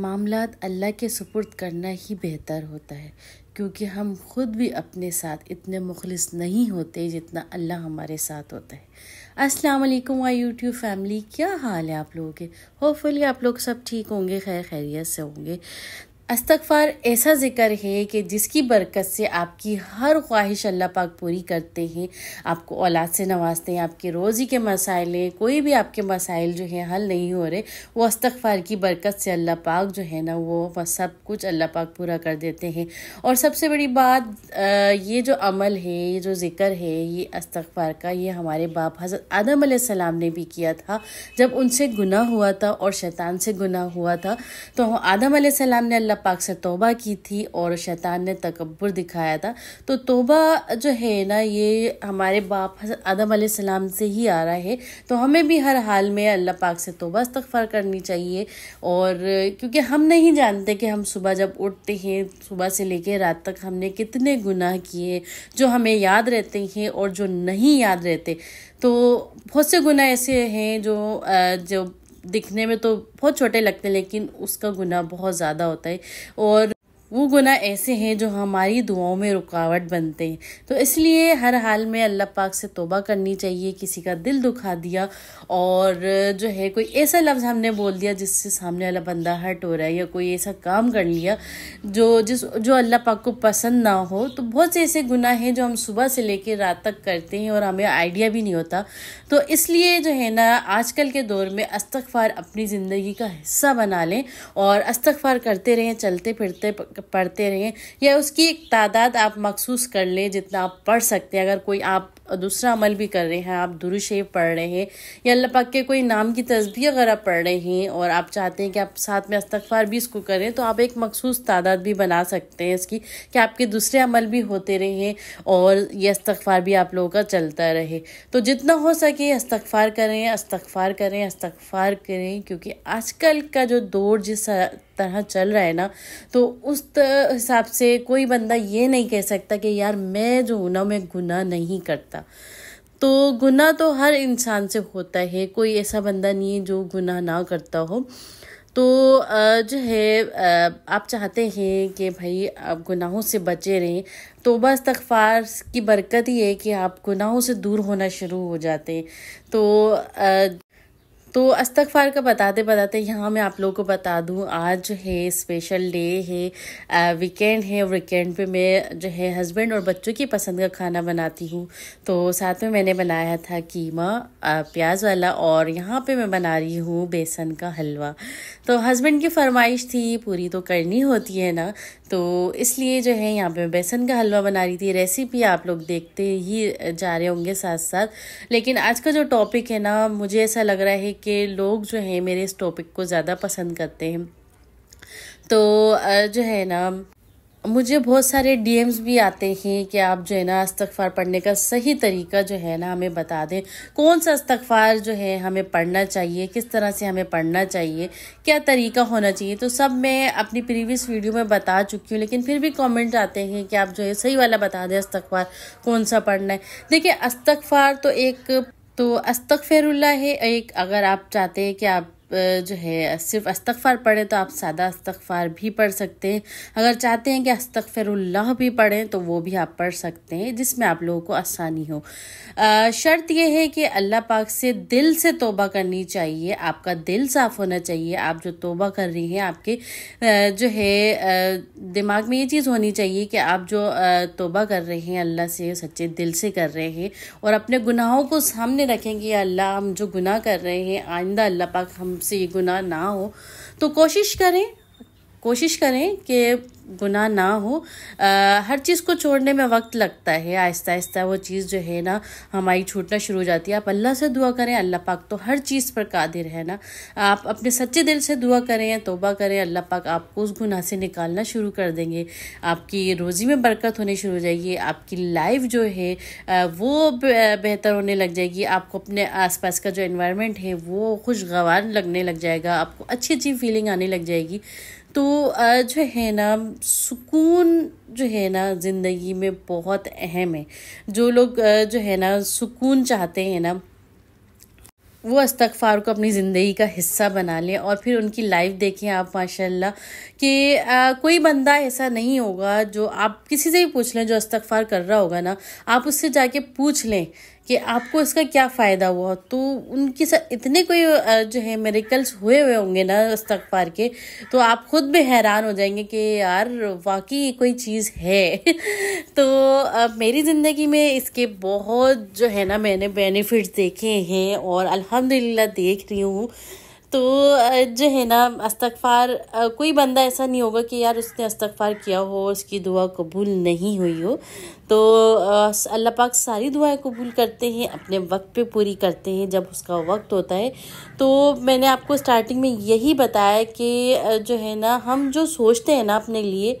मामला अल्लाह के सुपुर्द करना ही बेहतर होता है क्योंकि हम खुद भी अपने साथ इतने मुखलिस नहीं होते जितना अल्लाह हमारे साथ होता है अस्सलाम वालेकुम आई यूट्यूब फैमिली क्या हाल है आप लोगों के होपफुली आप लोग सब ठीक होंगे खैर खैरियत से होंगे अस्तगफ़ार ऐसा ज़िक्र है कि जिसकी बरकत से आपकी हर ख्वाहिश अल्लाह पाक पूरी करते हैं आपको औलाद से नवाजते हैं आपके रोज़ी के मसाइल हैं कोई भी आपके मसाइल जो हैं हल नहीं हो रहे वो अस्तगफ़ार की बरकत से अल्लाह पाक जो है ना वो वह सब कुछ अल्लाह पाक पूरा कर देते हैं और सबसे बड़ी बात ये जो अमल है ये जो ज़िक्र है ये अस्तगफ़ार का ये हमारे बाप हज़रत आदम सलाम ने भी किया था जब उनसे गुनाह हुआ था और शैतान से गुनाह हुआ था तो आदम सलाम ने अल्लाह पाक से तोबा की थी और शैतान ने तकबर दिखाया था तो तोबा जो है ना ये हमारे बाप आदम सलाम से ही आ रहा है तो हमें भी हर हाल में अल्लाह पाक से तोबा इस्तफ़ार करनी चाहिए और क्योंकि हम नहीं जानते कि हम सुबह जब उठते हैं सुबह से लेकर रात तक हमने कितने गुनाह किए जो हमें याद रहते हैं और जो नहीं याद रहते तो बहुत से गुनाह ऐसे हैं जो जो दिखने में तो बहुत छोटे लगते हैं लेकिन उसका गुना बहुत ज़्यादा होता है और वो गुना ऐसे हैं जो हमारी दुआओं में रुकावट बनते हैं तो इसलिए हर हाल में अल्लाह पाक से तोबा करनी चाहिए किसी का दिल दुखा दिया और जो है कोई ऐसा लफ्ज़ हमने बोल दिया जिससे सामने वाला बंदा हट हो रहा है या कोई ऐसा काम कर लिया जो जिस जो अल्लाह पाक को पसंद ना हो तो बहुत से ऐसे गुनाह हैं जो हम सुबह से लेकर रात तक करते हैं और हमें आइडिया भी नहीं होता तो इसलिए जो है ना आजकल के दौर में अस्तगफ़ार अपनी ज़िंदगी का हिस्सा बना लें और अस्तफार करते रहें चलते फिरते पढ़ते रहें या उसकी एक तादाद आप मखसूस कर लें जितना आप पढ़ सकते हैं अगर कोई आप और दूसरा अमल भी कर रहे हैं आप दुरुशेफ पढ़ रहे हैं या अल्लाह पाक के कोई नाम की तस्बी अगर आप पढ़ रहे हैं और आप चाहते हैं कि आप साथ में अस्तफार भी इसको करें तो आप एक मखसूस तादाद भी बना सकते हैं इसकी कि आपके दूसरे अमल भी होते रहें और ये अस्तफार भी आप लोगों का चलता रहे तो जितना हो सके अस्तफार करें अस्तफार करें अस्तफार करें क्योंकि आजकल का जो दौर जिस तरह चल रहा है ना तो उस हिसाब से कोई बंदा ये नहीं कह सकता कि यार मैं जो हूँ ना मैं गुनाह नहीं करता सकता तो गुनाह तो हर इंसान से होता है कोई ऐसा बंदा नहीं है जो गुनाह ना करता हो तो जो है आप चाहते हैं कि भाई आप गुनाहों से बचे रहें तो बस तकफार की बरकत ही है कि आप गुनाहों से दूर होना शुरू हो जाते हैं तो तो अस्तकफार का बताते बताते यहाँ मैं आप लोगों को बता दूँ आज है स्पेशल डे है वीकेंड है वीकेंड पे मैं जो है हस्बैंड और बच्चों की पसंद का खाना बनाती हूँ तो साथ में मैंने बनाया था कीमा प्याज वाला और यहाँ पे मैं बना रही हूँ बेसन का हलवा तो हस्बैंड की फरमाइश थी पूरी तो करनी होती है ना तो इसलिए जो है यहाँ पे मैं बेसन का हलवा बना रही थी रेसिपी आप लोग देखते ही जा रहे होंगे साथ साथ लेकिन आज का जो टॉपिक है ना मुझे ऐसा लग रहा है कि के लोग जो हैं मेरे इस टॉपिक को ज़्यादा पसंद करते हैं तो जो है ना मुझे बहुत सारे डीएम्स भी आते हैं कि आप जो है ना अस्तफार पढ़ने का सही तरीका जो है ना हमें बता दें कौन सा अस्तफार जो है हमें पढ़ना चाहिए किस तरह से हमें पढ़ना चाहिए क्या तरीका होना चाहिए तो सब मैं अपनी प्रीवियस वीडियो में बता चुकी हूँ लेकिन फिर भी कमेंट आते हैं कि आप जो है सही वाला बता दें अस्तफार कौन सा पढ़ना है देखिए अस्तफार तो एक तो अस्तफ़िरल्ला है एक अगर आप चाहते हैं कि आप जो है सिर्फ अस्तगफ़ार पढ़ें तो आप सादा अस्तगफ़ार भी पढ़ सकते हैं अगर चाहते हैं कि अस्तगफ़िरुल्लाह भी पढ़ें तो वो भी आप पढ़ सकते हैं जिसमें आप लोगों को आसानी हो शर्त यह है कि अल्लाह पाक से दिल से तोबा करनी चाहिए आपका दिल साफ़ होना चाहिए आप जो तोबा कर रही हैं आपके जो है दिमाग में ये चीज़ होनी चाहिए कि आप जो तोबा कर रहे हैं अल्लाह से सच्चे दिल से कर रहे हैं और अपने गुनाहों को सामने रखें कि अल्लाह हम जो गुनाह कर रहे हैं आइंदा अल्लाह पाक हम हमसे ये गुनाह ना हो तो कोशिश करें कोशिश करें कि गुनाह ना हो आ, हर चीज़ को छोड़ने में वक्त लगता है आहिस्ता आहिस्ता वो चीज़ जो है ना हमारी छूटना शुरू हो जाती है आप अल्लाह से दुआ करें अल्लाह पाक तो हर चीज़ पर कादिर है ना आप अपने सच्चे दिल से दुआ करें तोबा करें अल्लाह पाक आपको उस गुनाह से निकालना शुरू कर देंगे आपकी रोज़ी में बरकत होनी शुरू हो जाएगी आपकी लाइफ जो है वो बेहतर होने लग जाएगी आपको अपने पास का जो इन्वायरमेंट है वो खुशगवार लगने लग जाएगा आपको अच्छी अच्छी फीलिंग आने लग जाएगी तो जो है ना सुकून जो है ना ज़िंदगी में बहुत अहम है जो लोग जो है ना सुकून चाहते हैं ना वो इस्तफ़ार को अपनी ज़िंदगी का हिस्सा बना लें और फिर उनकी लाइफ देखें आप माशाल्लाह कि कोई बंदा ऐसा नहीं होगा जो आप किसी से भी पूछ लें जो इस्तफ़ार कर रहा होगा ना आप उससे जाके पूछ लें कि आपको इसका क्या फ़ायदा हुआ तो उनके साथ इतने कोई जो है मेरिकल्स हुए हुए होंगे ना इस्तफार के तो आप ख़ुद भी हैरान हो जाएंगे कि यार वाकई कोई चीज़ है तो मेरी ज़िंदगी में इसके बहुत जो है ना मैंने बेनिफिट्स देखे हैं और अल्हम्दुलिल्लाह देख रही हूँ तो जो है ना अस्तगफार कोई बंदा ऐसा नहीं होगा कि यार उसने अस्तगफार किया हो उसकी दुआ कबूल नहीं हुई हो तो अल्लाह पाक सारी दुआएं कबूल करते हैं अपने वक्त पे पूरी करते हैं जब उसका वक्त होता है तो मैंने आपको स्टार्टिंग में यही बताया कि जो है ना हम जो सोचते हैं ना अपने लिए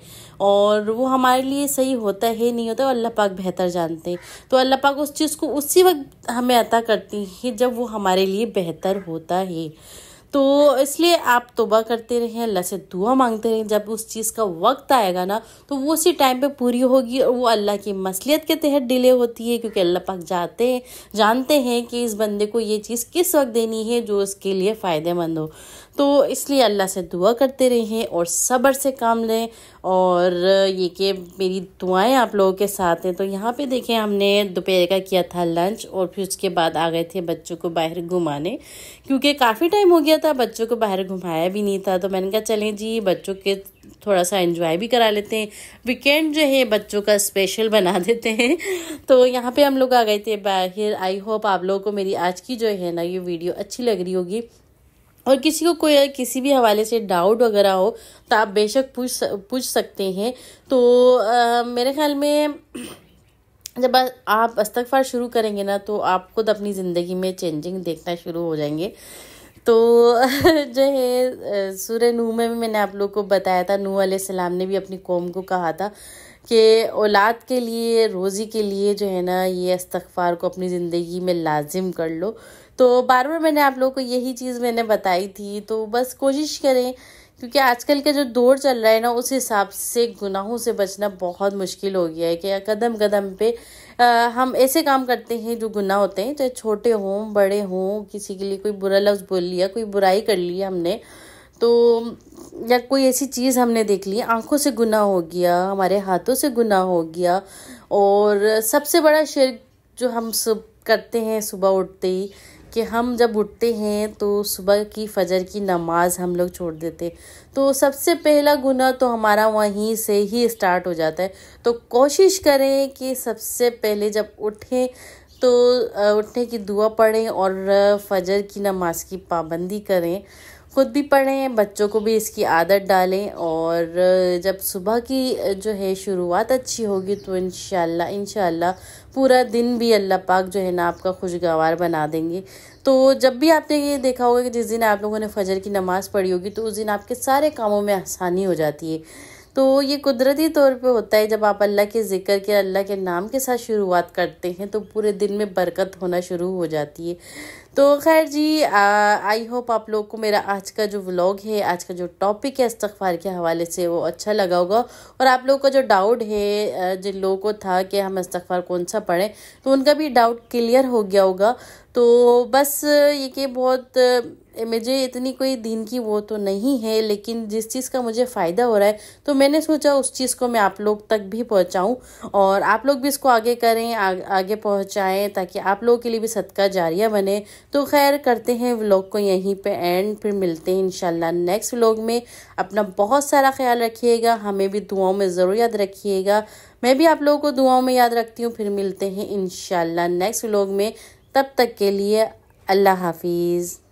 और वो हमारे लिए सही होता है नहीं होता है अल्लाह पाक बेहतर जानते हैं तो अल्लाह पाक उस चीज़ को उसी वक्त हमें अता करती हैं जब वो हमारे लिए बेहतर होता है तो इसलिए आप तोबा करते रहें अल्लाह से दुआ मांगते रहें जब उस चीज़ का वक्त आएगा ना तो वो उसी टाइम पे पूरी होगी और वो अल्लाह की मसलियत के तहत डिले होती है क्योंकि अल्लाह पाक जाते हैं जानते हैं कि इस बंदे को ये चीज़ किस वक्त देनी है जो उसके लिए फ़ायदेमंद हो तो इसलिए अल्लाह से दुआ करते रहें और सब्र से काम लें और ये कि मेरी दुआएं आप लोगों के साथ हैं तो यहाँ पे देखें हमने दोपहर का किया था लंच और फिर उसके बाद आ गए थे बच्चों को बाहर घुमाने क्योंकि काफ़ी टाइम हो गया था बच्चों को बाहर घुमाया भी नहीं था तो मैंने कहा चलें जी बच्चों के थोड़ा सा एंजॉय भी करा लेते हैं वीकेंड जो है बच्चों का स्पेशल बना देते हैं तो यहाँ पे हम लोग आ गए थे बाहर आई होप आप लोगों को मेरी आज की जो है ना ये वीडियो अच्छी लग रही होगी और किसी को कोई किसी भी हवाले से डाउट वगैरह हो तो आप बेशक पूछ पूछ सकते हैं तो आ, मेरे ख्याल में जब आप अस्तगफार शुरू करेंगे ना तो आप खुद अपनी ज़िंदगी में चेंजिंग देखना शुरू हो जाएंगे तो जो है सूर्य नूह में भी मैंने आप लोग को बताया था नूह सलाम ने भी अपनी कौम को कहा था कि औलाद के लिए रोज़ी के लिए जो है ना ये इस्तफ़ार को अपनी ज़िंदगी में लाजिम कर लो तो बार बार मैंने आप लोगों को यही चीज़ मैंने बताई थी तो बस कोशिश करें क्योंकि आजकल का जो दौर चल रहा है ना उस हिसाब से गुनाहों से बचना बहुत मुश्किल हो गया है कि कदम कदम पे आ, हम ऐसे काम करते हैं जो गुनाह होते हैं चाहे छोटे हों बड़े हों किसी के लिए कोई बुरा लफ्ज़ बोल लिया कोई बुराई कर ली हमने तो या कोई ऐसी चीज़ हमने देख ली आंखों से गुनाह हो गया हमारे हाथों से गुनाह हो गया और सबसे बड़ा शेर जो हम सब करते हैं सुबह उठते ही कि हम जब उठते हैं तो सुबह की फ़जर की नमाज हम लोग छोड़ देते तो सबसे पहला गुना तो हमारा वहीं से ही स्टार्ट हो जाता है तो कोशिश करें कि सबसे पहले जब उठें तो उठने की दुआ पढ़ें और फ़जर की नमाज की पाबंदी करें खुद भी पढ़ें बच्चों को भी इसकी आदत डालें और जब सुबह की जो है शुरुआत अच्छी होगी तो इन इन पूरा दिन भी अल्लाह पाक जो है ना आपका खुशगवार बना देंगे तो जब भी आपने ये देखा होगा कि जिस दिन आप लोगों ने फजर की नमाज़ पढ़ी होगी तो उस दिन आपके सारे कामों में आसानी हो जाती है तो ये कुदरती तौर पे होता है जब आप अल्लाह के ज़िक्र के अल्लाह के नाम के साथ शुरुआत करते हैं तो पूरे दिन में बरकत होना शुरू हो जाती है तो खैर जी आई होप आप लोग को मेरा आज का जो व्लॉग है आज का जो टॉपिक है इस्तफार के हवाले से वो अच्छा लगा होगा और आप लोगों का जो डाउट है जिन लोगों को था कि हम इस्तार कौन सा पढ़ें तो उनका भी डाउट क्लियर हो गया होगा तो बस ये कि बहुत मुझे इतनी कोई दिन की वो तो नहीं है लेकिन जिस चीज़ का मुझे फ़ायदा हो रहा है तो मैंने सोचा उस चीज़ को मैं आप लोग तक भी पहुंचाऊं और आप लोग भी इसको आगे करें आ, आगे पहुंचाएं ताकि आप लोगों के लिए भी सदका जारिया बने तो खैर करते हैं व्लॉग को यहीं पे एंड फिर मिलते हैं इंशाल्लाह नेक्स्ट व्लॉग में अपना बहुत सारा ख्याल रखिएगा हमें भी दुआओं में ज़रूर याद रखिएगा मैं भी आप लोगों को दुआओं में याद रखती हूँ फिर मिलते हैं इंशाल्लाह नेक्स्ट व्लॉग में तब तक के लिए अल्लाह हाफिज़